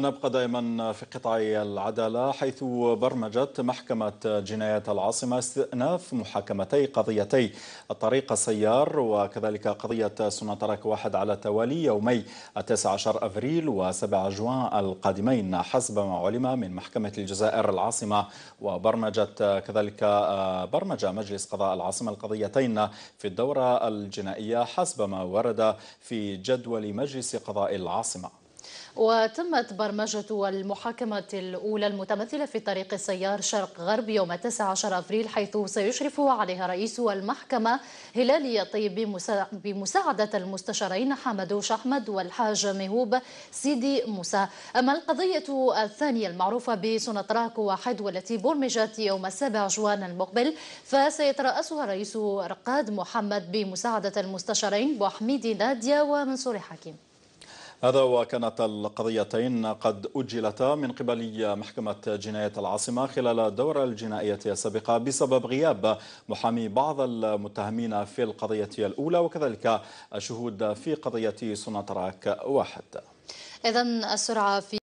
نبقى دائما في قطاع العدالة حيث برمجت محكمة جنايات العاصمة استئناف محاكمتي قضيتي الطريق السيار وكذلك قضية سنطرك واحد على التوالي يومي 19 أفريل و7 جوان القادمين حسب ما علم من محكمة الجزائر العاصمة وبرمجت كذلك آه، برمج مجلس قضاء العاصمة القضيتين في الدورة الجنائية حسب ما ورد في جدول مجلس قضاء العاصمة وتمت برمجة المحاكمة الأولى المتمثلة في طريق السيار شرق غرب يوم 19 أبريل حيث سيشرف عليها رئيس المحكمة هلالي طيب بمساعدة المستشارين حمد شحمد والحاج مهوب سيدي موسى أما القضية الثانية المعروفة بسنطراك واحد والتي برمجت يوم 7 جوان المقبل فسيترأسها رئيس رقاد محمد بمساعدة المستشارين بوحميد نادية ومنصور حكيم هذا وكانت القضيتين قد أجلتا من قبل محكمة جناية العاصمة خلال الدورة الجنائية السابقة بسبب غياب محامي بعض المتهمين في القضية الأولى وكذلك الشهود في قضية سناتراك واحد إذا السرعة في